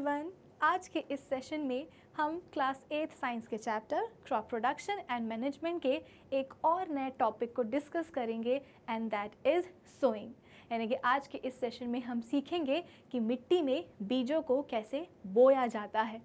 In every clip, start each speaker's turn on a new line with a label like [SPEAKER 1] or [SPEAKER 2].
[SPEAKER 1] Everyone आज के इस सेशन में हम क्लास एथ साइंस के chapter crop production and management के एक और नए टॉपिक को डिस्कस करेंगे एंड दैट इज़ सोइंग यानी कि आज के इस सेशन में हम सीखेंगे कि मिट्टी में बीजों को कैसे बोया जाता है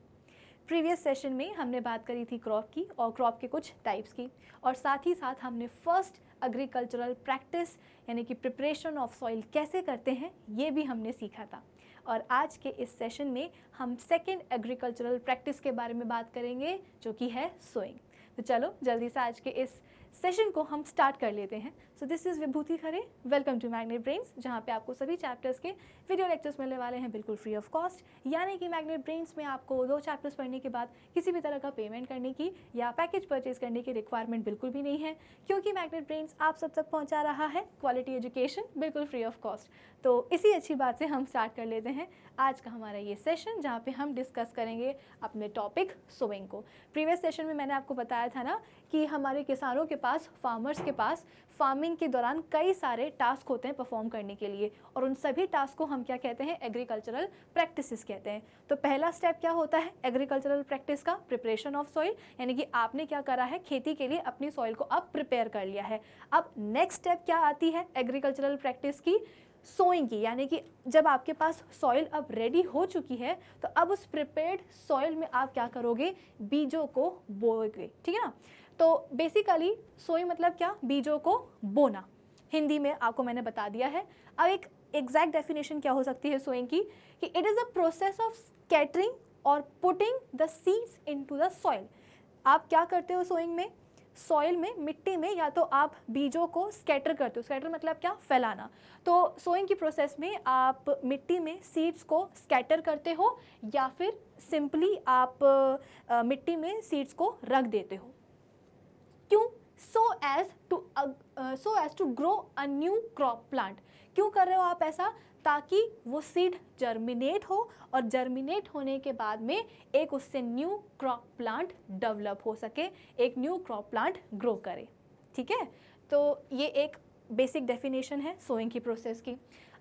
[SPEAKER 1] प्रीवियस सेशन में हमने बात करी थी क्रॉप की और क्रॉप के कुछ टाइप्स की और साथ ही साथ हमने फर्स्ट एग्रीकल्चरल प्रैक्टिस यानी कि प्रिपरेशन ऑफ सॉइल कैसे करते हैं ये भी हमने सीखा था और आज के इस सेशन में हम सेकेंड एग्रीकल्चरल प्रैक्टिस के बारे में बात करेंगे जो कि है सोइंग तो चलो जल्दी से आज के इस सेशन को हम स्टार्ट कर लेते हैं so this is Vibhuti Khare welcome to magnet brains जहाँ पे आपको सभी चैप्टर्स के वीडियो लेक्चर्स मिलने वाले हैं बिल्कुल फ्री ऑफ कॉस्ट यानी कि मैग्नेट ब्रेन्स में आपको दो चैप्टर्स पढ़ने के बाद किसी भी तरह का पेमेंट करने की या पैकेज परचेज करने की रिक्वायरमेंट बिल्कुल भी नहीं है क्योंकि मैग्नेट ब्रेन्स आप सब तक पहुँचा रहा है क्वालिटी एजुकेशन बिल्कुल फ्री ऑफ कॉस्ट तो इसी अच्छी बात से हम स्टार्ट कर लेते हैं आज का हमारा ये सेशन जहाँ पे हम डिस्कस करेंगे अपने टॉपिक सोइंग को प्रीवियस सेशन में मैंने आपको बताया था ना कि हमारे किसानों के पास फार्मर्स के पास फार्मिंग फार्मिंग के दौरान कई सारे टास्क होते हैं परफॉर्म करने के लिए और उन सभी टास्क को हम क्या कहते हैं एग्रीकल्चरल प्रैक्टिसेस कहते हैं तो पहला स्टेप क्या होता है एग्रीकल्चरल प्रैक्टिस का प्रिपरेशन ऑफ सॉइल यानी कि आपने क्या करा है खेती के लिए अपनी सॉइल को अब प्रिपेयर कर लिया है अब नेक्स्ट स्टेप क्या आती है एग्रीकल्चरल प्रैक्टिस की सोइंग की यानी कि जब आपके पास सॉइल अब रेडी हो चुकी है तो अब उस प्रिपेयर्ड सॉइल में आप क्या करोगे बीजों को बोएगे ठीक है ना तो बेसिकली सोई मतलब क्या बीजों को बोना हिंदी में आपको मैंने बता दिया है अब एक एग्जैक्ट डेफिनेशन क्या हो सकती है सोइंग की कि it is a process of scattering और putting the seeds to the soil आप क्या करते हो सोइंग में सॉइल में मिट्टी में या तो आप बीजों को स्कैटर करते हो स्कैटर मतलब क्या फैलाना तो सोइंग की प्रोसेस में आप मिट्टी में सीड्स को स्कैटर करते हो या फिर सिंपली आप आ, मिट्टी में सीड्स को रख देते हो क्यों so as to so as to grow a new crop plant क्यों कर रहे हो आप ऐसा ताकि वो सीड जर्मिनेट हो और जर्मिनेट होने के बाद में एक उससे न्यू क्रॉप प्लांट डेवलप हो सके एक न्यू क्रॉप प्लांट ग्रो करे ठीक है तो ये एक बेसिक डेफिनेशन है सोइंग की प्रोसेस की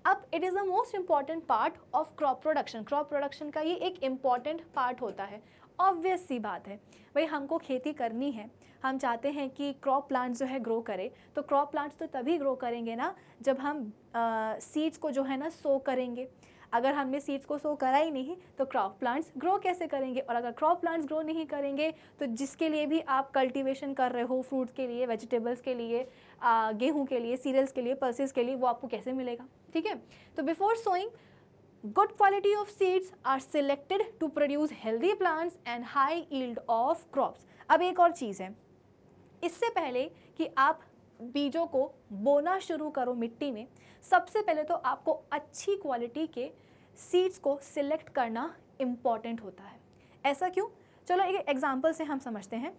[SPEAKER 1] अब it is the most important part of crop production crop production का ये एक इम्पॉर्टेंट पार्ट होता है ऑब्वियस सी बात है भाई हमको खेती करनी है हम चाहते हैं कि क्रॉप प्लांट्स जो है ग्रो करें तो क्रॉप प्लांट्स तो तभी ग्रो करेंगे ना जब हम सीड्स को जो है ना सो करेंगे अगर हमने सीड्स को सो करा ही नहीं तो क्रॉप प्लांट्स ग्रो कैसे करेंगे और अगर क्रॉप प्लांट्स ग्रो नहीं करेंगे तो जिसके लिए भी आप कल्टीवेशन कर रहे हो फ्रूट्स के लिए वेजिटेबल्स के लिए गेहूँ के लिए सीरियल्स के लिए पल्सेस के लिए वो आपको कैसे मिलेगा ठीक है तो before sowing Good quality of seeds are selected to produce healthy plants and high yield of crops. अब एक और चीज़ है इससे पहले कि आप बीजों को बोना शुरू करो मिट्टी में सबसे पहले तो आपको अच्छी क्वालिटी के सीड्स को सिलेक्ट करना इम्पॉर्टेंट होता है ऐसा क्यों चलो एक एग्ज़ाम्पल से हम समझते हैं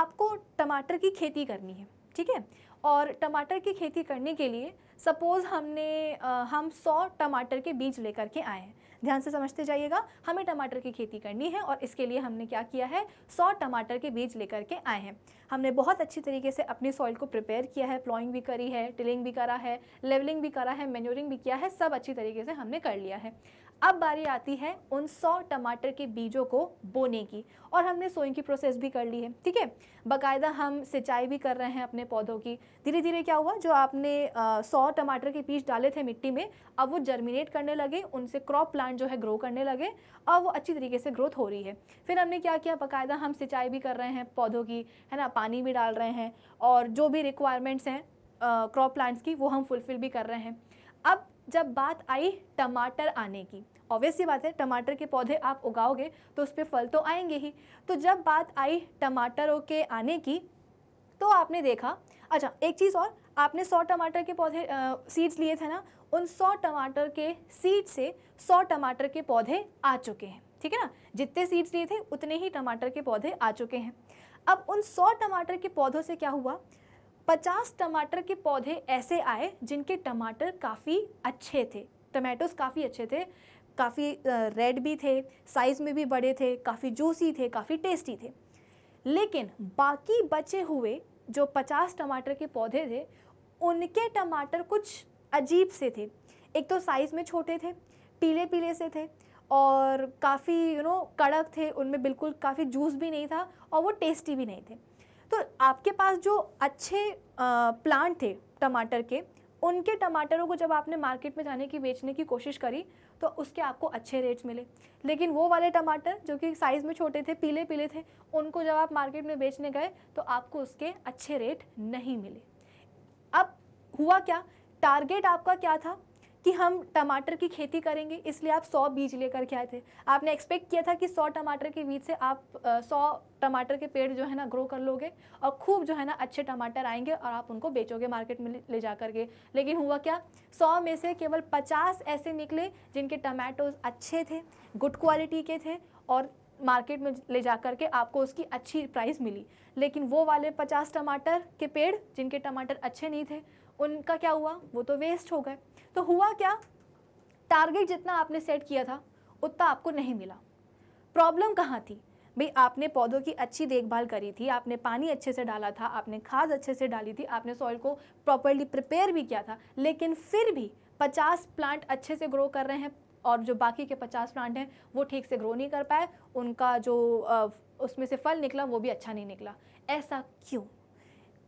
[SPEAKER 1] आपको टमाटर की खेती करनी है ठीक है और टमाटर की खेती करने के लिए सपोज़ हमने आ, हम सौ टमाटर के बीज लेकर के आए हैं ध्यान से समझते जाइएगा हमें टमाटर की खेती करनी है और इसके लिए हमने क्या किया है सौ टमाटर के बीज लेकर के आए हैं हमने बहुत अच्छी तरीके से अपनी सॉइल को प्रिपेयर किया है प्लॉइंग भी करी है टिलिंग भी करा है लेवलिंग भी करा है मेन्योरिंग भी किया है सब अच्छी तरीके से हमने कर लिया है अब बारी आती है उन सौ टमाटर के बीजों को बोने की और हमने सोइंग की प्रोसेस भी कर ली है ठीक है बाकायदा हम सिंचाई भी कर रहे हैं अपने पौधों की धीरे धीरे क्या हुआ जो आपने सौ टमाटर के बीज डाले थे मिट्टी में अब वो जर्मिनेट करने लगे उनसे क्रॉप प्लांट जो है ग्रो करने लगे और वो अच्छी तरीके से ग्रोथ हो रही है फिर हमने क्या किया बाकायदा हम सिंचाई भी कर रहे हैं पौधों की है ना पानी भी डाल रहे हैं और जो भी रिक्वायरमेंट्स हैं क्रॉप प्लांट्स की वो हम फुलफ़िल भी कर रहे हैं अब जब बात आई टमाटर आने की ऑब्वियस ये बात है टमाटर के पौधे आप उगाओगे तो उस पर फल तो आएंगे ही तो जब बात आई टमाटरों के आने की तो आपने देखा अच्छा एक चीज़ और आपने सौ टमाटर के पौधे सीड्स लिए थे ना उन सौ टमाटर के सीड से सौ टमाटर के पौधे आ चुके हैं ठीक है ना जितने सीड्स लिए थे उतने ही टमाटर के पौधे आ चुके हैं अब उन सौ टमाटर के पौधों से क्या हुआ 50 टमाटर के पौधे ऐसे आए जिनके टमाटर काफ़ी अच्छे थे टमाटोज़ काफ़ी अच्छे थे काफ़ी रेड भी थे साइज़ में भी बड़े थे काफ़ी जूसी थे काफ़ी टेस्टी थे लेकिन बाकी बचे हुए जो 50 टमाटर के पौधे थे उनके टमाटर कुछ अजीब से थे एक तो साइज़ में छोटे थे पीले पीले से थे और काफ़ी यू नो कड़क थे उनमें बिल्कुल काफ़ी जूस भी नहीं था और वो टेस्टी भी नहीं थे तो आपके पास जो अच्छे प्लांट थे टमाटर के उनके टमाटरों को जब आपने मार्केट में जाने की बेचने की कोशिश करी तो उसके आपको अच्छे रेट्स मिले लेकिन वो वाले टमाटर जो कि साइज़ में छोटे थे पीले पीले थे उनको जब आप मार्केट में बेचने गए तो आपको उसके अच्छे रेट नहीं मिले अब हुआ क्या टारगेट आपका क्या था कि हम टमाटर की खेती करेंगे इसलिए आप सौ बीज लेकर के आए थे आपने एक्सपेक्ट किया था कि सौ टमाटर के बीज से आप सौ टमाटर के पेड़ जो है ना ग्रो कर लोगे और खूब जो है ना अच्छे टमाटर आएंगे और आप उनको बेचोगे मार्केट में ले जा करके लेकिन हुआ क्या सौ में से केवल पचास ऐसे निकले जिनके टमाटोज अच्छे थे गुड क्वालिटी के थे और मार्केट में ले जा करके आपको उसकी अच्छी प्राइस मिली लेकिन वो वाले पचास टमाटर के पेड़ जिनके टमाटर अच्छे नहीं थे उनका क्या हुआ वो तो वेस्ट हो गए तो हुआ क्या टारगेट जितना आपने सेट किया था उतना आपको नहीं मिला प्रॉब्लम कहाँ थी भाई आपने पौधों की अच्छी देखभाल करी थी आपने पानी अच्छे से डाला था आपने खाद अच्छे से डाली थी आपने सॉइल को प्रॉपरली प्रिपेयर भी किया था लेकिन फिर भी 50 प्लांट अच्छे से ग्रो कर रहे हैं और जो बाकी के 50 प्लांट हैं वो ठीक से ग्रो नहीं कर पाए उनका जो उसमें से फल निकला वो भी अच्छा नहीं निकला ऐसा क्यों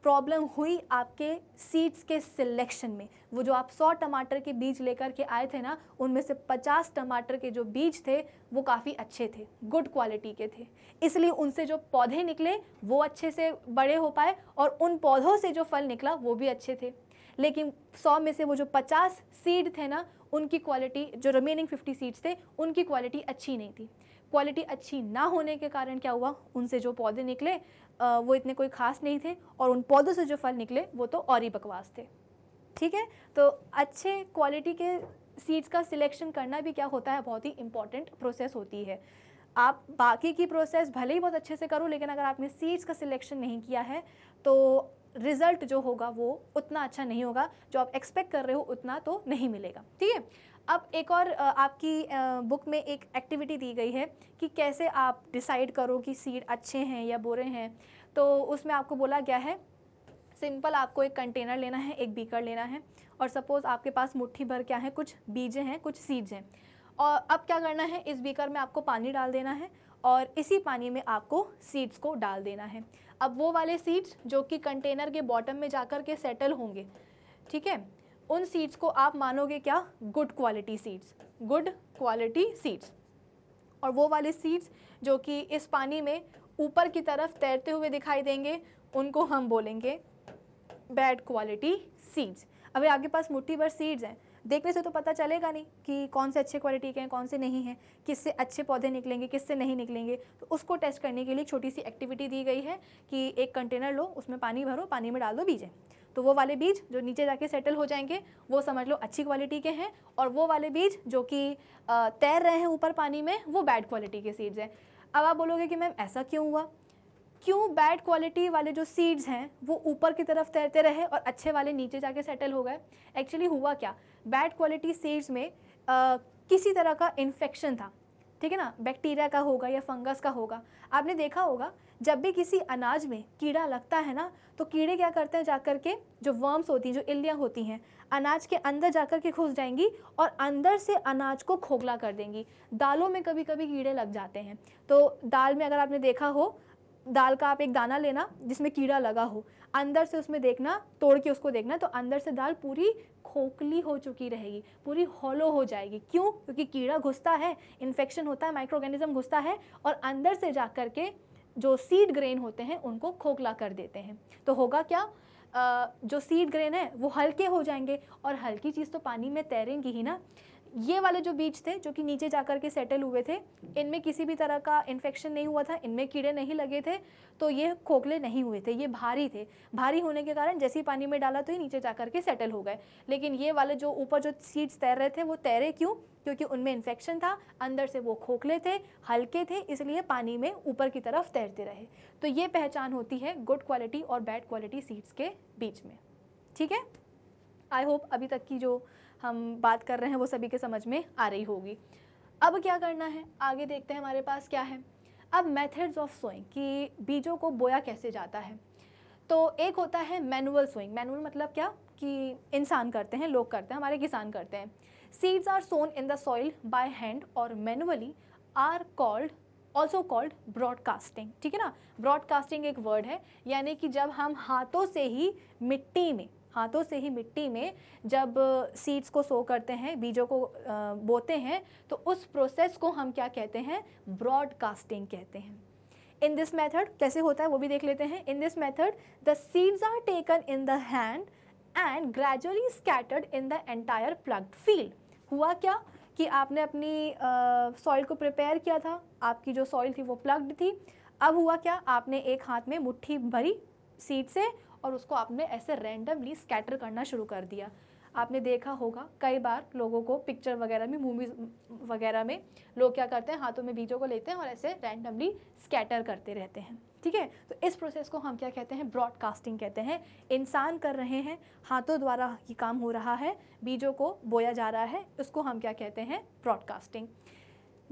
[SPEAKER 1] प्रॉब्लम हुई आपके सीड्स के सिलेक्शन में वो जो आप 100 टमाटर के बीज लेकर के आए थे ना उनमें से 50 टमाटर के जो बीज थे वो काफ़ी अच्छे थे गुड क्वालिटी के थे इसलिए उनसे जो पौधे निकले वो अच्छे से बड़े हो पाए और उन पौधों से जो फल निकला वो भी अच्छे थे लेकिन 100 में से वो जो 50 सीड थे ना उनकी क्वालिटी जो रिमेनिंग 50 सीड्स थे उनकी क्वालिटी अच्छी नहीं थी क्वालिटी अच्छी ना होने के कारण क्या हुआ उनसे जो पौधे निकले वो इतने कोई खास नहीं थे और उन पौधों से जो फल निकले वो तो और ही बकवास थे ठीक है तो अच्छे क्वालिटी के सीड्स का सिलेक्शन करना भी क्या होता है बहुत ही इंपॉर्टेंट प्रोसेस होती है आप बाकी की प्रोसेस भले ही बहुत अच्छे से करो लेकिन अगर आपने सीड्स का सिलेक्शन नहीं किया है तो रिज़ल्ट जो होगा वो उतना अच्छा नहीं होगा जो आप एक्सपेक्ट कर रहे हो उतना तो नहीं मिलेगा ठीक है अब एक और आपकी बुक में एक एक्टिविटी दी गई है कि कैसे आप डिसाइड करो कि सीड अच्छे हैं या बुरे हैं तो उसमें आपको बोला गया है सिंपल आपको एक कंटेनर लेना है एक बीकर लेना है और सपोज़ आपके पास मुट्ठी भर क्या है कुछ बीजें हैं कुछ सीड्स हैं और अब क्या करना है इस बीकर में आपको पानी डाल देना है और इसी पानी में आपको सीड्स को डाल देना है अब वो वाले सीड्स जो कि कंटेनर के बॉटम में जाकर के सेटल होंगे ठीक है उन सीड्स को आप मानोगे क्या good quality seeds good quality seeds और वो वाले सीड्स जो कि इस पानी में ऊपर की तरफ तैरते हुए दिखाई देंगे उनको हम बोलेंगे बैड क्वालिटी सीड्स अभी आपके पास मुट्ठी भर सीड्स हैं देखने से तो पता चलेगा नहीं कि कौन से अच्छे क्वालिटी के हैं कौन से नहीं हैं किससे अच्छे पौधे निकलेंगे किससे नहीं निकलेंगे तो उसको टेस्ट करने के लिए छोटी सी एक्टिविटी दी गई है कि एक कंटेनर लो उसमें पानी भरो पानी में डाल दो बीजें तो वो वाले बीज जो नीचे जाके सेटल हो जाएंगे वो समझ लो अच्छी क्वालिटी के हैं और वो वाले बीज जो कि तैर रहे हैं ऊपर पानी में वो बैड क्वालिटी के सीड्स हैं अब आप बोलोगे कि मैम ऐसा क्यों हुआ क्यों बैड क्वालिटी वाले जो सीड्स हैं वो ऊपर की तरफ तैरते रहे और अच्छे वाले नीचे जाके सेटल हो गए एक्चुअली हुआ क्या बैड क्वालिटी सीड्स में आ, किसी तरह का इन्फेक्शन था ठीक है ना बैक्टीरिया का होगा या फंगस का होगा आपने देखा होगा जब भी किसी अनाज में कीड़ा लगता है ना तो कीड़े क्या करते हैं जाकर के जो वर्म्स होती हैं जो इल्लियाँ होती हैं अनाज के अंदर जाकर के घुस जाएंगी और अंदर से अनाज को खोखला कर देंगी दालों में कभी कभी कीड़े लग जाते हैं तो दाल में अगर आपने देखा हो दाल का आप एक दाना लेना जिसमें कीड़ा लगा हो अंदर से उसमें देखना तोड़ के उसको देखना तो अंदर से दाल पूरी खोखली हो चुकी रहेगी पूरी हॉलो हो जाएगी क्यों क्योंकि कीड़ा घुसता है इन्फेक्शन होता है माइक्रो ऑर्गेनिज्म घुसता है और अंदर से जा कर के जो सीड ग्रेन होते हैं उनको खोखला कर देते हैं तो होगा क्या आ, जो सीड ग्रेन है वो हल्के हो जाएंगे और हल्की चीज़ तो पानी में तैरेंगी ही ना ये वाले जो बीज थे जो कि नीचे जाकर के सेटल हुए थे इनमें किसी भी तरह का इन्फेक्शन नहीं हुआ था इनमें कीड़े नहीं लगे थे तो ये खोखले नहीं हुए थे ये भारी थे भारी होने के कारण जैसे ही पानी में डाला तो ये नीचे जाकर के सेटल हो गए लेकिन ये वाले जो ऊपर जो सीड्स तैर रहे थे वो तैरे क्यों क्योंकि उनमें इन्फेक्शन था अंदर से वो खोखले थे हल्के थे इसलिए पानी में ऊपर की तरफ तैरते रहे तो ये पहचान होती है गुड क्वालिटी और बैड क्वालिटी सीड्स के बीच में ठीक है आई होप अभी तक की जो हम बात कर रहे हैं वो सभी के समझ में आ रही होगी अब क्या करना है आगे देखते हैं हमारे पास क्या है अब मेथड्स ऑफ सोइंग कि बीजों को बोया कैसे जाता है तो एक होता है मैनुअल सोइंग मैनुअल मतलब क्या कि इंसान करते हैं लोग करते हैं हमारे किसान करते हैं seeds are sown in the soil by hand और manually are called also called broadcasting ठीक है ना ब्रॉडकास्टिंग एक वर्ड है यानी कि जब हम हाथों से ही मिट्टी में हाथों से ही मिट्टी में जब सीड्स को सो करते हैं बीजों को बोते हैं तो उस प्रोसेस को हम क्या कहते हैं ब्रॉडकास्टिंग कहते हैं इन दिस मेथड कैसे होता है वो भी देख लेते हैं in this method the seeds are taken in the hand and gradually scattered in the entire plugged field हुआ क्या कि आपने अपनी सॉइल uh, को प्रिपेयर किया था आपकी जो सॉइल थी वो प्लग्ड थी अब हुआ क्या आपने एक हाथ में मुट्ठी भरी सीड से और उसको आपने ऐसे रैंडमली स्कैटर करना शुरू कर दिया आपने देखा होगा कई बार लोगों को पिक्चर वगैरह में मूवीज वगैरह में लोग क्या करते हैं हाथों में बीजों को लेते हैं और ऐसे रैंडमली स्कैटर करते रहते हैं ठीक है तो इस प्रोसेस को हम क्या कहते हैं ब्रॉडकास्टिंग कहते हैं इंसान कर रहे हैं हाथों द्वारा ये काम हो रहा है बीजों को बोया जा रहा है उसको हम क्या कहते हैं broadcasting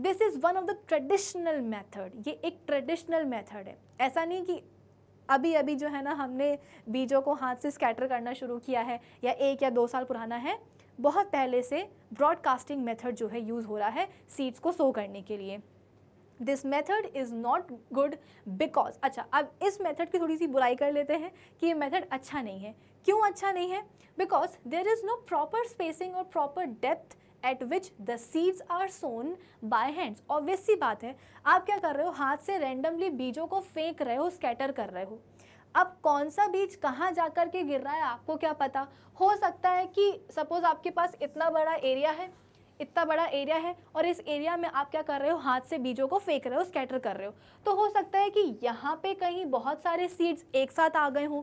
[SPEAKER 1] this is one of the traditional method ये एक ट्रेडिशनल मेथड है ऐसा नहीं कि अभी अभी जो है ना हमने बीजों को हाथ से स्कैटर करना शुरू किया है या एक या दो साल पुराना है बहुत पहले से ब्रॉडकास्टिंग मेथड जो है यूज़ हो रहा है सीड्स को सो करने के लिए this method is not good because अच्छा अब इस मेथड की थोड़ी सी बुराई कर लेते हैं कि ये मेथड अच्छा नहीं है क्यों अच्छा नहीं है because there is no proper spacing और proper depth at which the seeds are sown by hands obvious सी बात है आप क्या कर रहे हो हाथ से रेंडमली बीजों को फेंक रहे हो स्कैटर कर रहे हो अब कौन सा बीज कहाँ जा कर के गिर रहा है आपको क्या पता हो सकता है कि सपोज़ आपके पास इतना बड़ा एरिया है इतना बड़ा एरिया है और इस एरिया में आप क्या कर रहे हो हाथ से बीजों को फेंक रहे हो स्कैटर कर रहे हो तो हो सकता है कि यहाँ पे कहीं बहुत सारे सीड्स एक साथ आ गए हों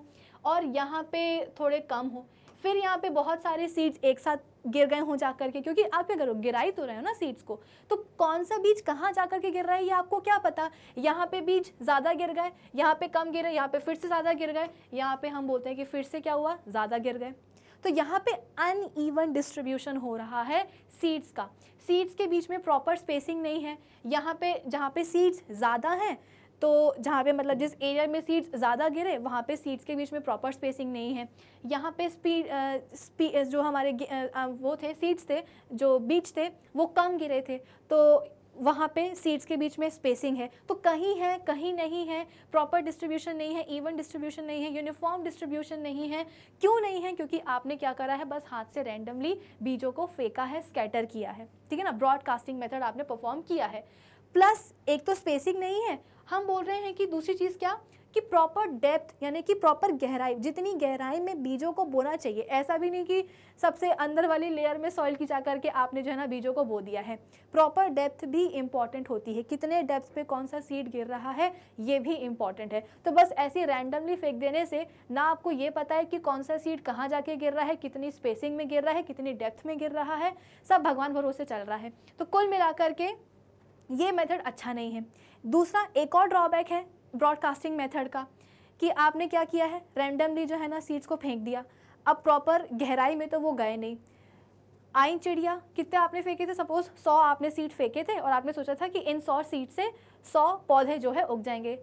[SPEAKER 1] और यहाँ पे थोड़े कम हों फिर यहाँ पे बहुत सारे सीड्स एक साथ गिर गए हों जा के क्योंकि आप क्या करो गिराई तो रहे हो ना सीड्स को तो कौन सा बीज कहाँ जा करके गिर रहा है ये आपको क्या पता यहाँ पे बीज ज़्यादा गिर गए यहाँ पे कम गिरे यहाँ पे फिर से ज़्यादा गिर गए यहाँ पे हम बोलते हैं कि फिर से क्या हुआ ज़्यादा गिर गए तो यहाँ पे ईवन डिस्ट्रीब्यूशन हो रहा है सीड्स का सीड्स के बीच में प्रॉपर स्पेसिंग नहीं है यहाँ पे जहाँ पे सीड्स ज़्यादा हैं तो जहाँ पे मतलब जिस एरिया में सीट्स ज़्यादा गिरे वहाँ पे सीट्स के बीच में प्रॉपर स्पेसिंग नहीं है यहाँ पे स्पीड स्पी जो हमारे आ, वो थे सीट्स थे जो बीच थे वो कम गिरे थे तो वहाँ पे सीट्स के बीच में स्पेसिंग है तो कहीं है कहीं नहीं है प्रॉपर डिस्ट्रीब्यूशन नहीं है इवन डिस्ट्रीब्यूशन नहीं है यूनिफॉर्म डिस्ट्रीब्यूशन नहीं है क्यों नहीं है क्योंकि आपने क्या करा है बस हाथ से रैंडमली बीजों को फेंका है स्कैटर किया है ठीक है ना ब्रॉडकास्टिंग मेथड आपने परफॉर्म किया है प्लस एक तो स्पेसिंग नहीं है हम बोल रहे हैं कि दूसरी चीज़ क्या कि प्रॉपर डेप्थ यानी कि प्रॉपर गहराई जितनी गहराई में बीजों को बोना चाहिए ऐसा भी नहीं कि सबसे अंदर वाली लेयर में सॉइल की जा करके आपने जो है ना बीजों को बो दिया है प्रॉपर डेप्थ भी इंपॉर्टेंट होती है कितने डेप्थ पे कौन सा सीड गिर रहा है ये भी इंपॉर्टेंट है तो बस ऐसे रैंडमली फेंक देने से ना आपको ये पता है कि कौन सा सीड कहाँ जाके गिर रहा है कितनी स्पेसिंग में गिर रहा है कितनी डेप्थ में गिर रहा है सब भगवान भरोसे चल रहा है तो कुल मिलाकर के ये मेथड अच्छा नहीं है दूसरा एक और ड्रॉबैक है ब्रॉडकास्टिंग मेथड का कि आपने क्या किया है रैंडमली जो है ना सीड्स को फेंक दिया अब प्रॉपर गहराई में तो वो गए नहीं आई चिड़िया कितने आपने फेंके थे सपोज सौ आपने सीड फेंके थे और आपने सोचा था कि इन सौ सीड से सौ पौधे जो है उग जाएंगे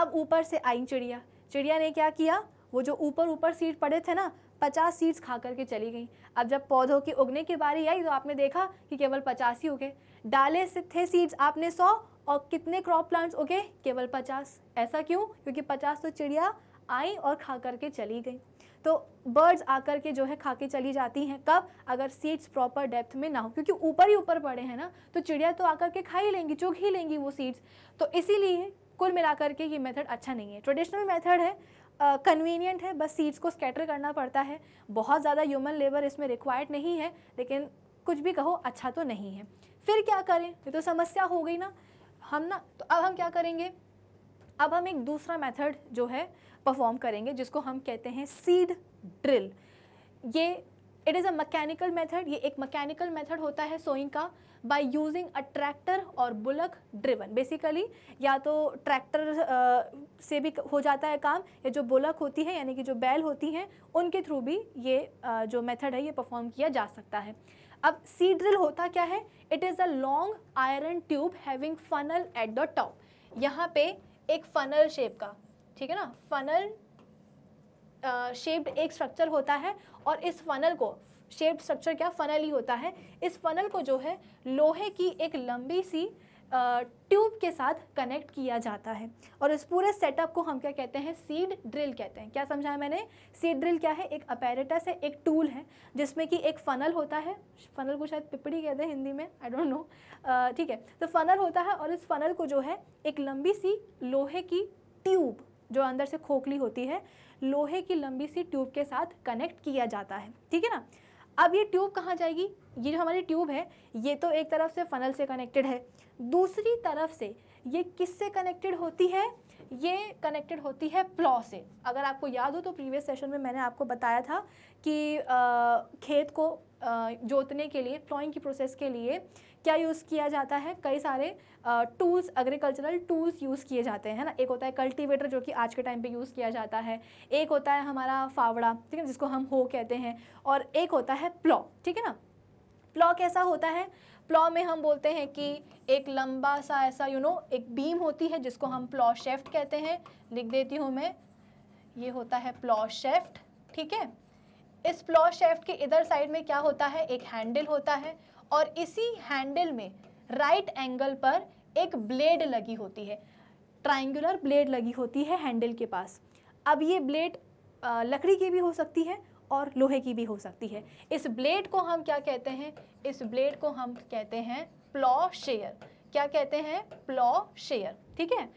[SPEAKER 1] अब ऊपर से आई चिड़िया चिड़िया ने क्या किया वो जो ऊपर ऊपर सीड पड़े थे ना पचास सीड्स खा करके चली गई अब जब पौधों की उगने की बारी आई तो आपने देखा कि केवल पचास ही उगे डाले थे सीड्स आपने सौ और कितने क्रॉप प्लांट्स ओके केवल पचास ऐसा क्यों क्योंकि पचास तो चिड़िया आई और खा करके चली गई तो बर्ड्स आकर के जो है खा के चली जाती हैं कब अगर सीड्स प्रॉपर डेप्थ में ना हो क्योंकि ऊपर ही ऊपर पड़े हैं ना तो चिड़िया तो आकर के खा ही लेंगी चुग ही लेंगी वो सीड्स तो इसीलिए कुल मिलाकर के ये मेथड अच्छा नहीं है ट्रेडिशनल मेथड है कन्वीनियंट uh, है बस सीड्स को स्कैटर करना पड़ता है बहुत ज़्यादा ह्यूमन लेबर इसमें रिक्वायर्ड नहीं है लेकिन कुछ भी कहो अच्छा तो नहीं है फिर क्या करें ये तो समस्या हो गई ना हम ना तो अब हम क्या करेंगे अब हम एक दूसरा मेथड जो है परफॉर्म करेंगे जिसको हम कहते हैं सीड ड्रिल ये it is a mechanical method ये एक मैकेनिकल मेथड होता है सोइंग का बाय यूजिंग अ ट्रैक्टर और बुलक ड्रिवन बेसिकली या तो ट्रैक्टर uh, से भी हो जाता है काम या जो बुलक होती है यानी कि जो बैल होती हैं उनके थ्रू भी ये uh, जो मेथड है ये परफॉर्म किया जा सकता है अब सी ड्रिल होता क्या है it is a long iron tube having funnel at the top यहाँ पे एक फनल शेप का ठीक है ना फनल शेप्ड एक स्ट्रक्चर होता है और इस फनल को शेप्ड स्ट्रक्चर क्या फनल ही होता है इस फनल को जो है लोहे की एक लंबी सी ट्यूब के साथ कनेक्ट किया जाता है और इस पूरे सेटअप को हम क्या कहते हैं सीड ड्रिल कहते हैं क्या है मैंने सीड ड्रिल क्या है एक अपेरेटस है एक टूल है जिसमें कि एक फ़नल होता है फ़नल को शायद पिपड़ी कहते हैं हिंदी में आई डोंट नो ठीक है तो फ़नल होता है और इस फ़नल को जो है एक लंबी सी लोहे की ट्यूब जो अंदर से खोखली होती है लोहे की लंबी सी ट्यूब के साथ कनेक्ट किया जाता है ठीक है ना अब ये ट्यूब कहाँ जाएगी ये जो हमारी ट्यूब है ये तो एक तरफ से फनल से कनेक्टेड है दूसरी तरफ से ये किससे कनेक्टेड होती है ये कनेक्टेड होती है प्लॉ से अगर आपको याद हो तो प्रीवियस सेशन में मैंने आपको बताया था कि आ, खेत को आ, जोतने के लिए प्लॉइंग की प्रोसेस के लिए क्या यूज़ किया जाता है कई सारे टूल्स एग्रीकल्चरल टूल्स यूज़ किए जाते हैं ना एक होता है कल्टीवेटर जो कि आज के टाइम पे यूज़ किया जाता है एक होता है हमारा फावड़ा ठीक है जिसको हम हो कहते हैं और एक होता है प्लॉ ठीक है ना प्लॉ कैसा होता है प्लॉ में हम बोलते हैं कि एक लंबा सा ऐसा यू you नो know, एक बीम होती है जिसको हम प्लॉ शेफ्ट कहते हैं लिख देती हूँ मैं ये होता है प्लॉ शेफ्ट ठीक है इस प्लॉ शेफ्ट के इधर साइड में क्या होता है एक हैंडल होता है और इसी हैंडल में राइट एंगल पर एक ब्लेड लगी होती है ट्राइंगुलर ब्लेड लगी होती है हैंडल के पास अब ये ब्लेड लकड़ी की भी हो सकती है और लोहे की भी हो सकती है इस ब्लेड को हम क्या कहते हैं इस ब्लेड को हम कहते हैं प्लॉ शेयर क्या कहते हैं प्लॉ शेयर ठीक है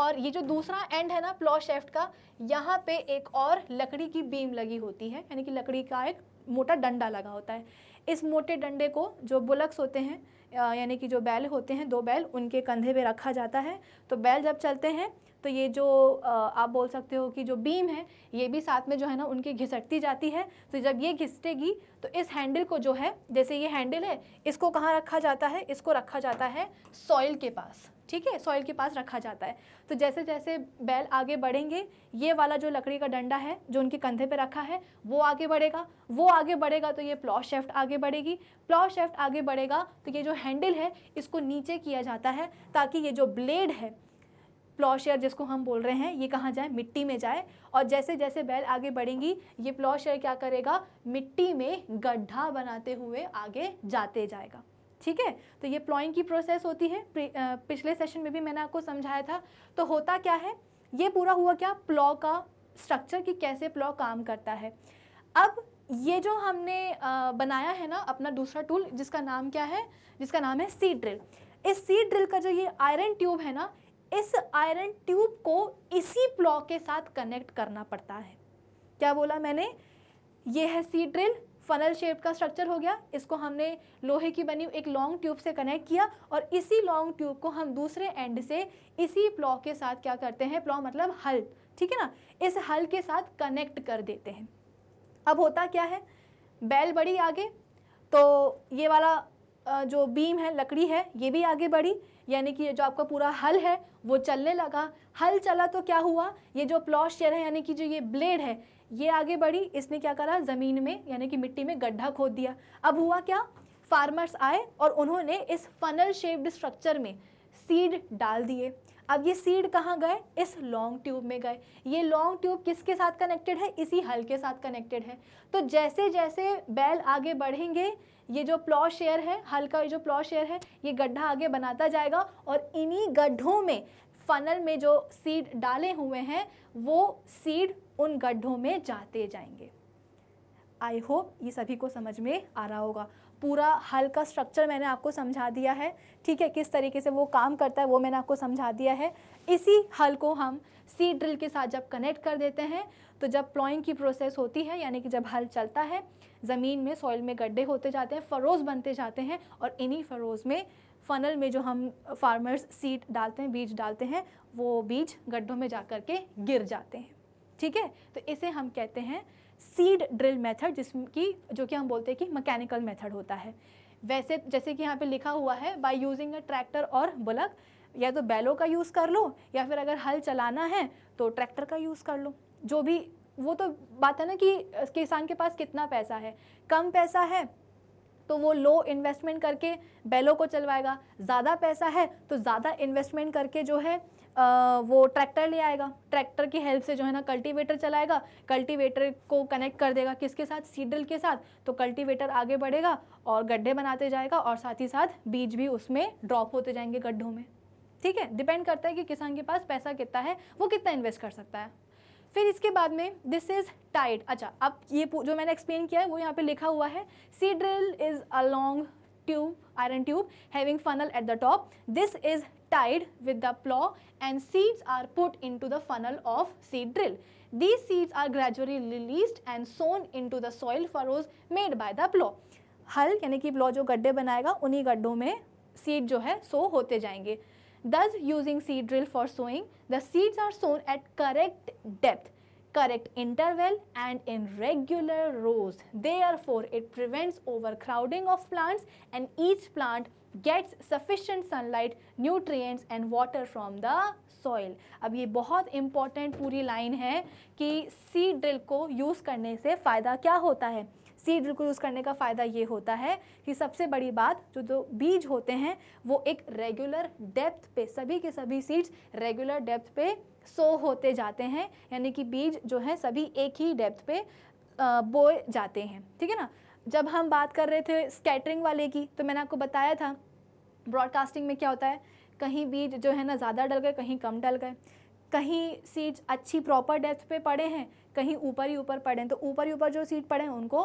[SPEAKER 1] और ये जो दूसरा एंड है ना प्लॉ शेफ्ट का यहाँ पे एक और लकड़ी की बीम लगी होती है यानी कि लकड़ी का एक मोटा डंडा लगा होता है इस मोटे डंडे को जो बुलक्स होते हैं यानी कि जो बैल होते हैं दो बैल उनके कंधे पे रखा जाता है तो बैल जब चलते हैं तो ये जो आप बोल सकते हो कि जो बीम है ये भी साथ में जो है ना उनकी घिसटती जाती है तो जब ये घिसटेगी तो इस हैंडल को जो है जैसे ये हैंडल है इसको कहाँ रखा जाता है इसको रखा जाता है सॉइल के पास ठीक है सॉइल के पास रखा जाता है तो जैसे जैसे बैल आगे बढ़ेंगे ये वाला जो लकड़ी का डंडा है जो उनके कंधे पे रखा है वो आगे बढ़ेगा वो आगे बढ़ेगा तो ये प्लॉ शेफ्ट आगे बढ़ेगी प्लॉ शेफ्ट आगे बढ़ेगा तो ये जो हैंडल है इसको नीचे किया जाता है ताकि ये जो ब्लेड है प्लॉशेयर जिसको हम बोल रहे हैं ये कहाँ जाए मिट्टी में जाए और जैसे जैसे बैल आगे बढ़ेंगी ये प्लॉशेयर क्या करेगा मिट्टी में गड्ढा बनाते हुए आगे जाते जाएगा ठीक है तो ये प्लॉइंग की प्रोसेस होती है पिछले सेशन में भी मैंने आपको समझाया था तो होता क्या है ये पूरा हुआ क्या प्लॉ का स्ट्रक्चर कि कैसे प्लॉ काम करता है अब ये जो हमने बनाया है ना अपना दूसरा टूल जिसका नाम क्या है जिसका नाम है सीड ड्रिल इस सीड ड्रिल का जो ये आयरन ट्यूब है ना इस आयरन ट्यूब को इसी प्लॉ के साथ कनेक्ट करना पड़ता है क्या बोला मैंने ये है सीड ड्रिल फनल शेप का स्ट्रक्चर हो गया इसको हमने लोहे की बनी एक लॉन्ग ट्यूब से कनेक्ट किया और इसी लॉन्ग ट्यूब को हम दूसरे एंड से इसी प्लॉ के साथ क्या करते हैं प्लॉ मतलब हल ठीक है ना इस हल के साथ कनेक्ट कर देते हैं अब होता क्या है बैल बढ़ी आगे तो ये वाला जो बीम है लकड़ी है ये भी आगे बढ़ी यानी कि जो आपका पूरा हल है वो चलने लगा हल चला तो क्या हुआ ये जो शेयर है यानी कि जो ये ब्लेड है ये आगे बढ़ी इसने क्या करा ज़मीन में यानी कि मिट्टी में गड्ढा खोद दिया अब हुआ क्या फार्मर्स आए और उन्होंने इस फनल शेप्ड स्ट्रक्चर में सीड डाल दिए अब ये सीड कहाँ गए इस लॉन्ग ट्यूब में गए ये लॉन्ग ट्यूब किसके साथ कनेक्टेड है इसी हल के साथ कनेक्टेड है तो जैसे जैसे बैल आगे बढ़ेंगे ये जो प्लॉ शेयर है हल का जो प्लॉ शेयर है ये गड्ढा आगे बनाता जाएगा और इन्हीं गड्ढों में फनल में जो सीड डाले हुए हैं वो सीड उन गड्ढों में जाते जाएंगे आई होप ये सभी को समझ में आ रहा होगा पूरा हल का स्ट्रक्चर मैंने आपको समझा दिया है ठीक है किस तरीके से वो काम करता है वो मैंने आपको समझा दिया है इसी हल को हम सी ड्रिल के साथ जब कनेक्ट कर देते हैं तो जब प्लॉइंग की प्रोसेस होती है यानी कि जब हल चलता है ज़मीन में सॉइल में गड्ढे होते जाते हैं फ़रोज़ बनते जाते हैं और इन्हीं फ़रोज़ में फ़नल में जो हम फार्मर्स सीड डालते हैं बीज डालते हैं वो बीज गड्ढों में जा के गिर जाते हैं ठीक है तो इसे हम कहते हैं सीड ड्रिल मेथड जिसकी जो कि हम बोलते हैं कि मैकेनिकल मेथड होता है वैसे जैसे कि यहाँ पे लिखा हुआ है बाय यूजिंग अ ट्रैक्टर और बुलक या तो बैलों का यूज़ कर लो या फिर अगर हल चलाना है तो ट्रैक्टर का यूज़ कर लो जो भी वो तो बात है ना कि किसान के पास कितना पैसा है कम पैसा है तो वो लो इन्वेस्टमेंट करके बैलों को चलवाएगा ज़्यादा पैसा है तो ज़्यादा इन्वेस्टमेंट करके जो है आ, वो ट्रैक्टर ले आएगा ट्रैक्टर की हेल्प से जो है ना कल्टीवेटर चलाएगा कल्टीवेटर को कनेक्ट कर देगा किसके साथ सीडल के साथ तो कल्टीवेटर आगे बढ़ेगा और गड्ढे बनाते जाएगा और साथ ही साथ बीज भी उसमें ड्रॉप होते जाएंगे गड्ढों में ठीक है डिपेंड करता है कि किसान के पास पैसा कितना है वो कितना इन्वेस्ट कर सकता है फिर इसके बाद में दिस इज़ टाइट अच्छा अब ये जो मैंने एक्सप्लेन किया है वो यहाँ पे लिखा हुआ है seed drill is long tube iron tube having funnel at the top this is tied with the plow and seeds are put into the funnel of seed drill. These seeds are gradually released and sown into the soil furrows made by the plow. Hull, यानी कि plough जो गड्ढे the उन्हीं गड्ढों में seed जो है सो होते जाएंगे Thus, using seed drill for sowing, the seeds are sown at correct depth, correct interval and in regular rows. Therefore, it prevents overcrowding of plants and each plant gets sufficient sunlight, nutrients and water from the soil. अब ये बहुत important पूरी line है कि seed drill को use करने से फ़ायदा क्या होता है सीड ड्रिल को यूज़ करने का फ़ायदा ये होता है कि सबसे बड़ी बात जो जो बीज होते हैं वो एक रेगुलर डेप्थ पे सभी के सभी सीड्स रेगुलर डेप्थ पे सो होते जाते हैं यानी कि बीज जो है सभी एक ही डेप्थ पे बोए जाते हैं ठीक है ना जब हम बात कर रहे थे स्कैटरिंग वाले की तो मैंने आपको बताया था ब्रॉडकास्टिंग में क्या होता है कहीं बीज जो है ना ज़्यादा डल गए कहीं कम डल गए कहीं सीड्स अच्छी प्रॉपर डेप्थ पे पड़े हैं कहीं ऊपर ही ऊपर पड़े हैं तो ऊपर ही ऊपर जो सीड पड़े हैं उनको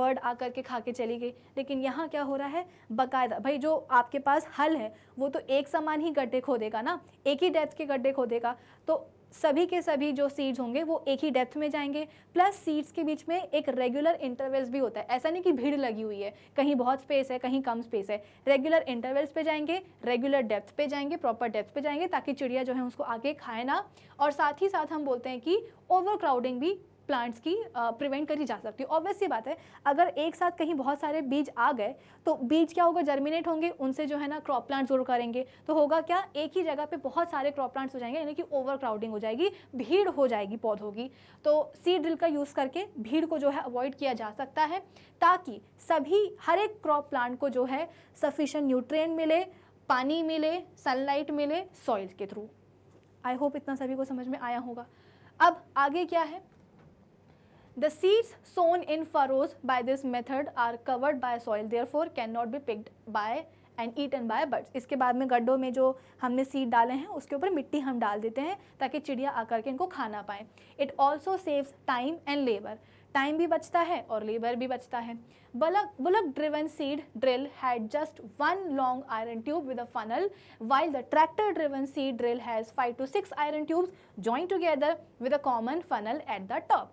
[SPEAKER 1] बर्ड आ करके खा के चली गई लेकिन यहाँ क्या हो रहा है बकायदा भाई जो आपके पास हल है वो तो एक समान ही गड्ढे खोदेगा ना एक ही डेप्थ के गड्ढे खोदेगा तो सभी के सभी जो सीड्स होंगे वो एक ही डेप्थ में जाएंगे प्लस सीड्स के बीच में एक रेगुलर इंटरवल्स भी होता है ऐसा नहीं कि भीड़ लगी हुई है कहीं बहुत स्पेस है कहीं कम स्पेस है रेगुलर इंटरवल्स पे जाएंगे रेगुलर डेप्थ पे जाएंगे प्रॉपर डेप्थ पे जाएंगे ताकि चिड़िया जो है उसको आगे खाए ना और साथ ही साथ हम बोलते हैं कि ओवर क्राउडिंग भी प्लांट्स की प्रिवेंट करी जा सकती है ऑब्वियस ये बात है अगर एक साथ कहीं बहुत सारे बीज आ गए तो बीज क्या होगा जर्मिनेट होंगे उनसे जो है ना क्रॉप प्लांट्स जरूर करेंगे तो होगा क्या एक ही जगह पे बहुत सारे क्रॉप प्लांट्स हो जाएंगे यानी कि ओवर क्राउडिंग हो जाएगी भीड़ हो जाएगी पौधों की तो सीड ड्रिल का यूज़ करके भीड़ को जो है अवॉइड किया जा सकता है ताकि सभी हर एक क्रॉप प्लांट को जो है सफिशेंट न्यूट्रेन मिले पानी मिले सनलाइट मिले सॉइल के थ्रू आई होप इतना सभी को समझ में आया होगा अब आगे क्या है The seeds sown in furrows by this method are covered by soil, therefore cannot be picked by and eat and by birds इसके बाद में गड्ढों में जो हमने सीड डाले हैं उसके ऊपर मिट्टी हम डाल देते हैं ताकि चिड़िया आकर के इनको खाना पाए it also saves time and labour time भी बचता है और लेबर भी बचता है bullock bullock driven seed drill had just one long iron tube with a funnel while the tractor driven seed drill has five to six iron tubes join together with a common funnel at the top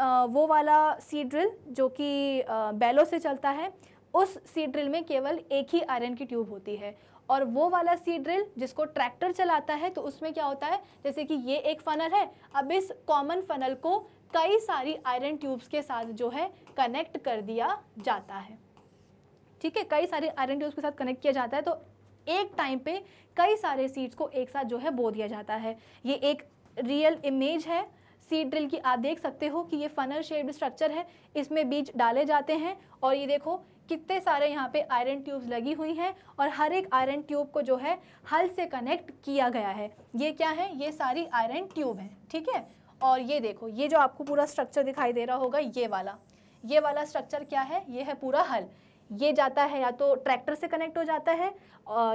[SPEAKER 1] वो वाला सी drill जो कि बैलों से चलता है उस सी drill में केवल एक ही आयरन की ट्यूब होती है और वो वाला सी ड्रिल जिसको ट्रैक्टर चलाता है तो उसमें क्या होता है जैसे कि ये एक फनल है अब इस कॉमन फनल को कई सारी आयरन ट्यूब्स के साथ जो है कनेक्ट कर दिया जाता है ठीक है कई सारे आयरन ट्यूब्स के साथ कनेक्ट किया जाता है तो एक टाइम पे कई सारे सीड्स को एक साथ जो है बो दिया जाता है ये एक रियल इमेज है सीड ड्रिल की आप देख सकते हो कि ये फनल शेप्ड स्ट्रक्चर है इसमें बीज डाले जाते हैं और ये देखो कितने सारे यहाँ पे आयरन ट्यूब्स लगी हुई हैं और हर एक आयरन ट्यूब को जो है हल से कनेक्ट किया गया है ये क्या है ये सारी आयरन ट्यूब है ठीक है और ये देखो ये जो आपको पूरा स्ट्रक्चर दिखाई दे रहा होगा ये वाला ये वाला स्ट्रक्चर क्या है ये है पूरा हल ये जाता है या तो ट्रैक्टर से कनेक्ट हो जाता है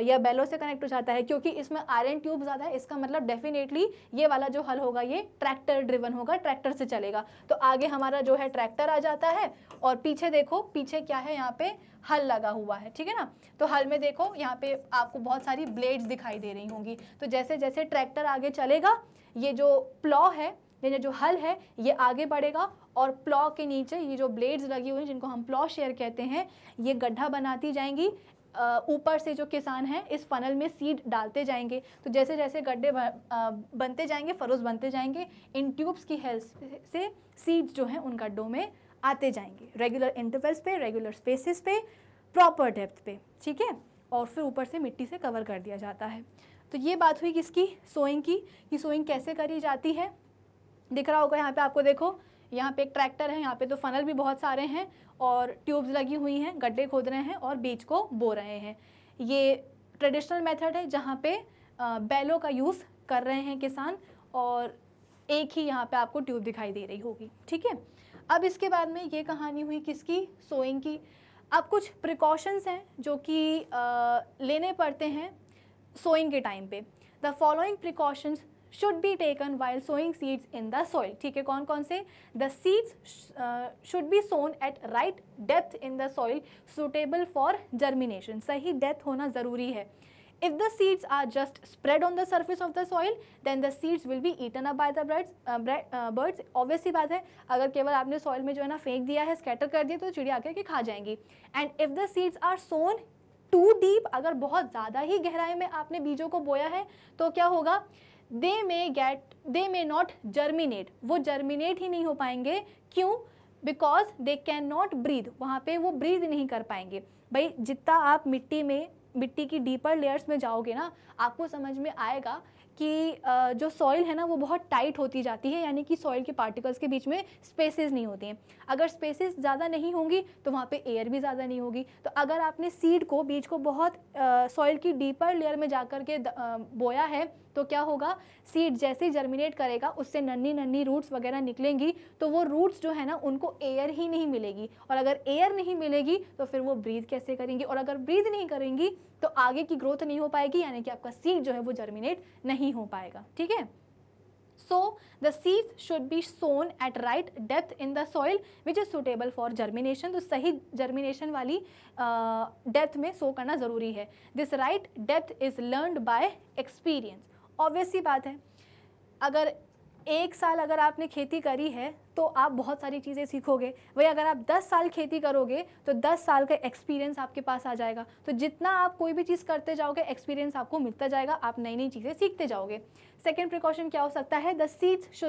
[SPEAKER 1] या बैलों से कनेक्ट हो जाता है क्योंकि इसमें आयरन ट्यूब ज़्यादा है इसका मतलब डेफिनेटली ये वाला जो हल होगा ये ट्रैक्टर ड्रिवन होगा ट्रैक्टर से चलेगा तो आगे हमारा जो है ट्रैक्टर आ जाता है और पीछे देखो पीछे क्या है यहाँ पे हल लगा हुआ है ठीक है ना तो हल में देखो यहाँ पे आपको बहुत सारी ब्लेड्स दिखाई दे रही होंगी तो जैसे जैसे ट्रैक्टर आगे चलेगा ये जो प्लॉ है यानी जो हल है ये आगे बढ़ेगा और प्लॉ के नीचे ये जो ब्लेड्स लगी हुई हैं जिनको हम प्लॉ शेयर कहते हैं ये गड्ढा बनाती जाएंगी ऊपर से जो किसान हैं इस फनल में सीड डालते जाएंगे तो जैसे जैसे गड्ढे बनते जाएंगे फरोज बनते जाएंगे इन ट्यूब्स की हेल्प से सीड्स जो हैं उन गड्ढों में आते जाएंगे रेगुलर इंटरवल्स पे रेगुलर स्पेसिस पे प्रॉपर डेप्थ पे ठीक है और फिर ऊपर से मिट्टी से कवर कर दिया जाता है तो ये बात हुई किसकी सोइंग की कि सोइंग कैसे करी जाती है दिख रहा होगा यहाँ पे आपको देखो यहाँ पे एक ट्रैक्टर है यहाँ पे तो फनल भी बहुत सारे हैं और ट्यूब्स लगी हुई हैं गड्ढे खोद रहे हैं और बीज को बो रहे हैं ये ट्रेडिशनल मेथड है जहाँ पे बैलों का यूज़ कर रहे हैं किसान और एक ही यहाँ पे आपको ट्यूब दिखाई दे रही होगी ठीक है अब इसके बाद में ये कहानी हुई किसकी सोइंग की अब कुछ प्रिकॉशंस हैं जो कि लेने पड़ते हैं सोइंग के टाइम पे the following precautions should be taken while sowing seeds in the soil ठीक है कौन कौन से the seeds should be sown at right depth in the soil suitable for germination सही डेप्थ होना जरूरी है if the seeds are just spread on the surface of the soil then the seeds will be eaten up by the birds birds obviously बात है अगर केवल आपने सॉइल में जो है ना फेंक दिया है स्कैटर कर दिया तो चिड़िया आकर के खा जाएंगी and if the seeds are sown too deep अगर बहुत ज़्यादा ही गहराई में आपने बीजों को बोया है तो क्या होगा they may get they may not germinate वो जर्मिनेट ही नहीं हो पाएंगे क्यों because they can not breathe वहाँ पे वो ब्रीद नहीं कर पाएंगे भाई जितना आप मिट्टी में मिट्टी की डीपर लेयर्स में जाओगे ना आपको समझ में आएगा कि जो सॉइल है ना वो बहुत टाइट होती जाती है यानी कि सॉइल के पार्टिकल्स के बीच में स्पेसेस नहीं होती हैं अगर स्पेसेस ज़्यादा नहीं होंगी तो वहाँ पे एयर भी ज़्यादा नहीं होगी तो अगर आपने सीड को बीज को बहुत सॉइल की डीपर लेयर में जा कर के बोया है तो क्या होगा सीड जैसे ही जर्मिनेट करेगा उससे नन्नी नन्नी रूट्स वगैरह निकलेंगी तो वो रूट्स जो है ना उनको एयर ही नहीं मिलेगी और अगर एयर नहीं मिलेगी तो फिर वो ब्रीद कैसे करेंगी और अगर ब्रीद नहीं करेंगी तो आगे की ग्रोथ नहीं हो पाएगी यानी कि आपका सीड जो है वो जर्मिनेट नहीं हो पाएगा ठीक है so the seed should be sown at right depth in the soil which is suitable for germination तो सही जर्मिनेशन वाली uh, में सो करना ज़रूरी है this right depth is learn by experience obvious बात है अगर एक साल अगर आपने खेती करी है तो आप बहुत सारी चीज़ें सीखोगे वही अगर आप 10 साल खेती करोगे तो 10 साल का एक्सपीरियंस आपके पास आ जाएगा तो जितना आप कोई भी चीज़ करते जाओगे एक्सपीरियंस आपको मिलता जाएगा आप नई नई चीज़ें सीखते जाओगे सेकेंड प्रिकॉशन क्या हो सकता है the seeds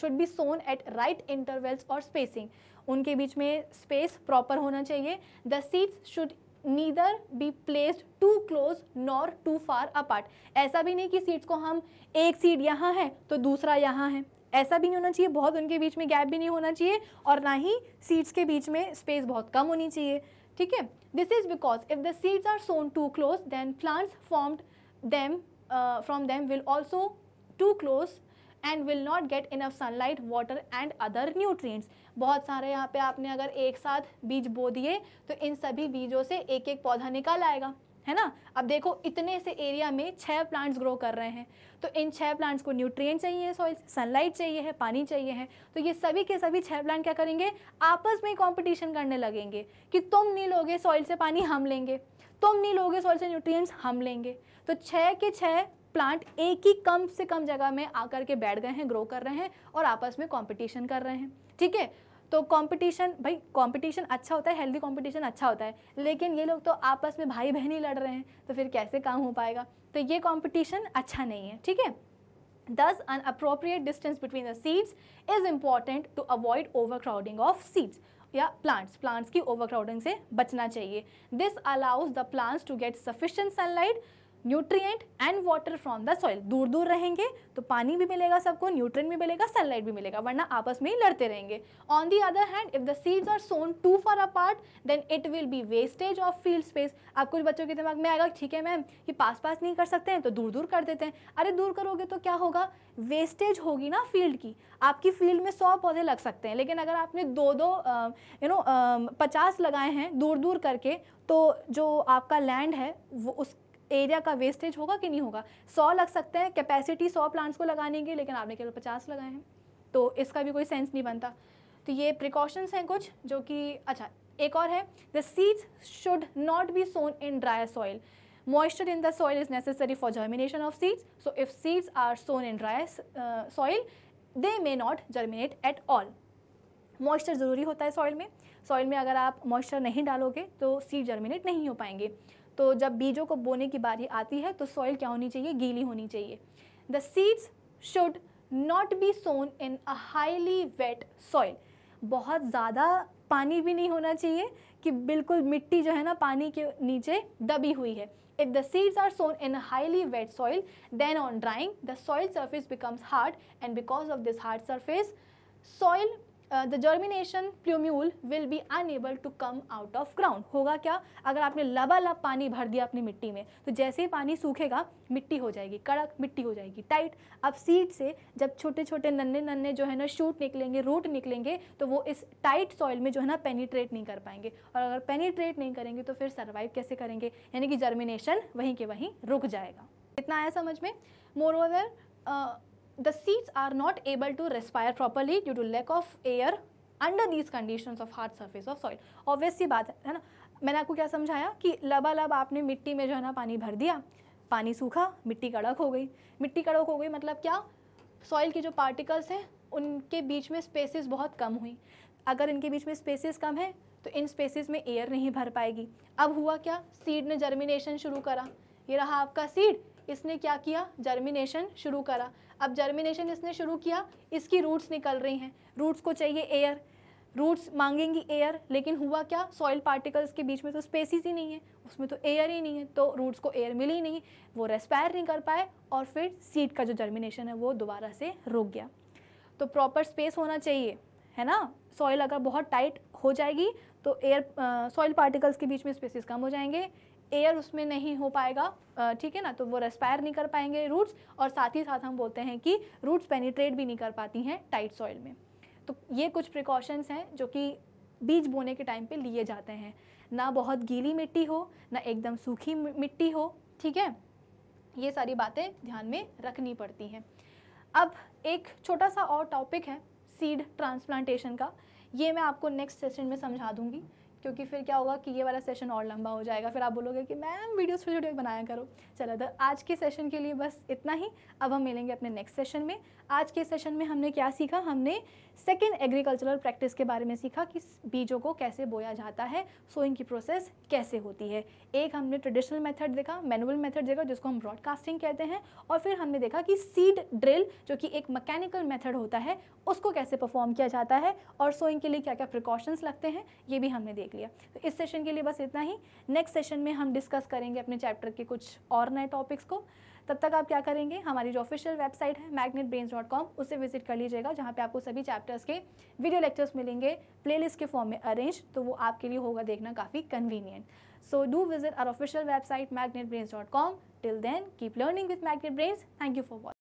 [SPEAKER 1] should be sown at right intervals और स्पेसिंग उनके बीच में स्पेस प्रॉपर होना चाहिए the seeds should neither be placed too close nor too far apart ऐसा भी नहीं कि सीट्स को हम एक सीट यहाँ है तो दूसरा यहाँ है ऐसा भी नहीं होना चाहिए बहुत उनके बीच में गैप भी नहीं होना चाहिए और ना ही सीट्स के बीच में स्पेस बहुत कम होनी चाहिए ठीक है this is because if the seeds are sown too close then plants formed them from them will also too close and will not get enough sunlight water and other nutrients बहुत सारे यहाँ पे आपने अगर एक साथ बीज बो दिए तो इन सभी बीजों से एक एक पौधा निकल आएगा है ना अब देखो इतने से एरिया में छः प्लांट्स ग्रो कर रहे हैं तो इन छः प्लांट्स को न्यूट्रिएंट चाहिए सॉइल सनलाइट चाहिए है पानी चाहिए है तो ये सभी के सभी छः प्लांट क्या करेंगे आपस में कंपटीशन करने लगेंगे कि तुम नहीं लोगे सॉइल से पानी हम लेंगे तुम नहीं लोगे सॉइल से न्यूट्रिएंट्स हम लेंगे तो छः के छः प्लांट एक ही कम से कम जगह में आकर के बैठ गए हैं ग्रो कर रहे हैं और आपस में कॉम्पिटिशन कर रहे हैं ठीक है तो कंपटीशन भाई कंपटीशन अच्छा होता है हेल्दी कंपटीशन अच्छा होता है लेकिन ये लोग तो आपस में भाई बहन ही लड़ रहे हैं तो फिर कैसे काम हो पाएगा तो ये कंपटीशन अच्छा नहीं है ठीक है an appropriate distance between the seeds is important to avoid overcrowding of seeds या प्लांट्स प्लांट्स की ओवरक्राउडिंग से बचना चाहिए this allows the plants to get sufficient sunlight nutrient and water from the soil दूर दूर रहेंगे तो पानी भी मिलेगा सबको न्यूट्रिएंट भी मिलेगा सनलाइट भी मिलेगा वरना आपस में ही लड़ते रहेंगे on the other hand if the seeds are sown too far apart then it will be wastage of field space आप कुछ बच्चों के दिमाग में आएगा ठीक है मैम ये पास पास नहीं कर सकते हैं तो दूर दूर कर देते हैं अरे दूर करोगे तो क्या होगा वेस्टेज होगी ना फील्ड की आपकी फील्ड में सौ पौधे लग सकते हैं लेकिन अगर आपने दो दो यू नो पचास लगाए हैं दूर दूर करके तो जो आपका लैंड है वो उस एरिया का वेस्टेज होगा कि नहीं होगा सौ लग सकते हैं कैपेसिटी सौ प्लांट्स को लगाने की लेकिन आपने केवल पचास लगाए हैं तो इसका भी कोई सेंस नहीं बनता तो ये प्रिकॉशंस हैं कुछ जो कि अच्छा एक और है the seeds should not be sown in dry soil moisture in the soil is necessary for germination of seeds so if seeds are sown in dry soil they may not germinate at all moisture ज़रूरी होता है soil में soil में अगर आप moisture नहीं डालोगे तो सीड जर्मिनेट नहीं हो पाएंगे तो जब बीजों को बोने की बारी आती है तो सॉइल क्या होनी चाहिए गीली होनी चाहिए the seeds should not be sown in a highly wet soil बहुत ज़्यादा पानी भी नहीं होना चाहिए कि बिल्कुल मिट्टी जो है ना पानी के नीचे दबी हुई है if the seeds are sown in highly wet soil then on drying the soil surface becomes hard and because of this hard surface soil the germination plumule will be unable to come out of ground होगा क्या अगर आपने लबालब पानी भर दिया अपनी मिट्टी में तो जैसे ही पानी सूखेगा मिट्टी हो जाएगी कड़क मिट्टी हो जाएगी टाइट अब सीड से जब छोटे छोटे नन्हे नन्हे जो है ना शूट निकलेंगे रूट निकलेंगे तो वो इस टाइट सॉइल में जो है ना पेनीट्रेट नहीं कर पाएंगे और अगर पेनीट्रेट नहीं करेंगे तो फिर सर्वाइव कैसे करेंगे यानी कि जर्मिनेशन वहीं के वहीं रुक जाएगा इतना आया समझ में moreover uh, the seeds are not able to respire properly due to lack of air under these condition of hard surface of soil Obviously बात है है ना मैंने आपको क्या समझाया कि लबालब आपने मिट्टी में जो है ना पानी भर दिया पानी सूखा मिट्टी कड़क हो गई मिट्टी कड़क हो गई मतलब क्या सॉइल के जो पार्टिकल्स हैं उनके बीच में स्पेसेस बहुत कम हुई अगर इनके बीच में स्पेसेस कम है तो इन स्पेसेस में एयर नहीं भर पाएगी अब हुआ क्या सीड ने जर्मिनेशन शुरू करा ये रहा आपका सीड इसने क्या किया जर्मिनेशन शुरू करा अब जर्मिनेशन इसने शुरू किया इसकी रूट्स निकल रही हैं रूट्स को चाहिए एयर रूट्स मांगेंगी एयर लेकिन हुआ क्या सॉइल पार्टिकल्स के बीच में तो स्पेसिस ही नहीं है उसमें तो एयर ही नहीं है तो रूट्स को एयर मिली ही नहीं वो रेस्पायर नहीं कर पाए और फिर सीड का जो जर्मिनेशन है वो दोबारा से रुक गया तो प्रॉपर स्पेस होना चाहिए है ना सॉइल अगर बहुत टाइट हो जाएगी तो एयर सॉइल पार्टिकल्स के बीच में स्पेसिस कम हो जाएंगे एयर उसमें नहीं हो पाएगा ठीक है ना तो वो रेस्पायर नहीं कर पाएंगे रूट्स और साथ ही साथ हम बोलते हैं कि रूट्स पेनीट्रेट भी नहीं कर पाती हैं टाइट सॉइल में तो ये कुछ प्रिकॉशंस हैं जो कि बीज बोने के टाइम पे लिए जाते हैं ना बहुत गीली मिट्टी हो ना एकदम सूखी मिट्टी हो ठीक है ये सारी बातें ध्यान में रखनी पड़ती हैं अब एक छोटा सा और टॉपिक है सीड ट्रांसप्लांटेशन का ये मैं आपको नेक्स्ट सेशन में समझा दूंगी क्योंकि फिर क्या होगा कि ये वाला सेशन और लंबा हो जाएगा फिर आप बोलोगे कि मैम वीडियो छोटे छोटे बनाया करो चलो तो आज के सेशन के लिए बस इतना ही अब हम मिलेंगे अपने नेक्स्ट सेशन में आज के सेशन में हमने क्या सीखा हमने सेकेंड एग्रीकल्चरल प्रैक्टिस के बारे में सीखा कि बीजों को कैसे बोया जाता है सोइंग की प्रोसेस कैसे होती है एक हमने ट्रेडिशनल मेथड देखा मैनुअल मेथड देखा जिसको हम ब्रॉडकास्टिंग कहते हैं और फिर हमने देखा कि सीड ड्रिल जो कि एक मैकेनिकल मेथड होता है उसको कैसे परफॉर्म किया जाता है और सोइंग के लिए क्या क्या प्रिकॉशंस लगते हैं ये भी हमने देख लिया तो इस सेशन के लिए बस इतना ही नेक्स्ट सेशन में हम डिस्कस करेंगे अपने चैप्टर के कुछ और नए टॉपिक्स को तब तक आप क्या करेंगे हमारी जो ऑफिशियल वेबसाइट है मैग्नेट उसे विजिट कर लीजिएगा जहाँ पे आपको सभी चैप्टर्स के वीडियो लेक्चर्स मिलेंगे प्लेलिस्ट के फॉर्म में अरेंज तो वो आपके लिए होगा देखना काफ़ी convenient so do visit our official website Magnet till then keep learning with Magnet Brains thank you for watching